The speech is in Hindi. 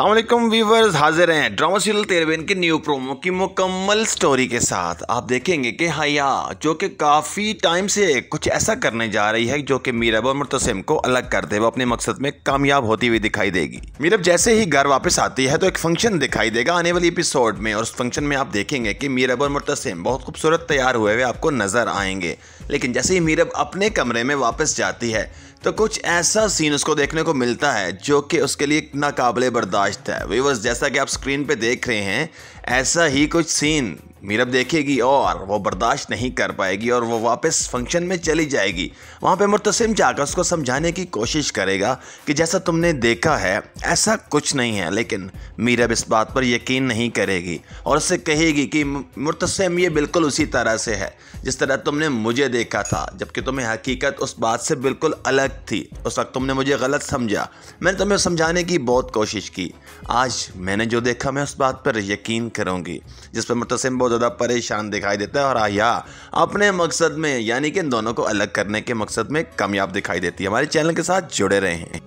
अल्लाम वीवर्स हाजिर हैं ड्रामा सीरियल तेरबेन के न्यू प्रोमो की मुकम्मल स्टोरी के साथ आप देखेंगे कि हया हाँ जो कि काफ़ी टाइम से कुछ ऐसा करने जा रही है जो कि मीरब और मुतसम को अलग करते हुए अपने मकसद में कामयाब होती हुई दिखाई देगी मीरब जैसे ही घर वापस आती है तो एक फंक्शन दिखाई देगा आने वाली एपिसोड में और उस फंक्शन में आप देखेंगे कि मीरब और मुतसम बहुत खूबसूरत तैयार हुए हुए आपको नजर आएंगे लेकिन जैसे ही मीरब अपने कमरे में वापस जाती है तो कुछ ऐसा सीन उसको देखने को मिलता है जो कि उसके लिए नाकाबले बर्दाश्त काश था वीवर्स जैसा कि आप स्क्रीन पे देख रहे हैं ऐसा ही कुछ सीन मीरब देखेगी और वो बर्दाश्त नहीं कर पाएगी और वो वापस फंक्शन में चली जाएगी वहाँ पे मुतसम जाकर उसको समझाने की कोशिश करेगा कि जैसा तुमने देखा है ऐसा कुछ नहीं है लेकिन मीरब इस बात पर यकीन नहीं करेगी और उससे कहेगी कि मुर्तसिम ये बिल्कुल उसी तरह से है जिस तरह तुमने मुझे देखा था जबकि तुम्हें हकीकत उस बात से बिल्कुल अलग थी उस वक्त तुमने मुझे गलत समझा मैंने तुम्हें समझाने की बहुत कोशिश की आज मैंने जो देखा मैं उस बात पर यकीन करूँगी जिस पर मुर्तसिम बहुत ज़्यादा परेशान दिखाई देता है और आया अपने मकसद में यानी कि इन दोनों को अलग करने के मकसद में कामयाब दिखाई देती है हमारे चैनल के साथ जुड़े रहे हैं